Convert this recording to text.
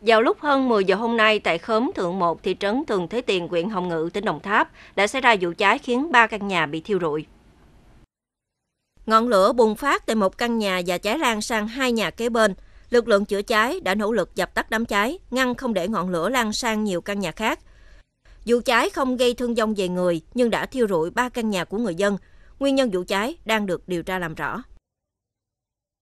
Vào lúc hơn 10 giờ hôm nay, tại khóm Thượng 1, thị trấn Thường Thế Tiền, huyện Hồng Ngự, tỉnh Đồng Tháp, đã xảy ra vụ cháy khiến 3 căn nhà bị thiêu rụi. Ngọn lửa bùng phát tại một căn nhà và cháy lan sang hai nhà kế bên. Lực lượng chữa cháy đã nỗ lực dập tắt đám cháy, ngăn không để ngọn lửa lan sang nhiều căn nhà khác. Vụ cháy không gây thương vong về người nhưng đã thiêu rụi ba căn nhà của người dân. Nguyên nhân vụ cháy đang được điều tra làm rõ.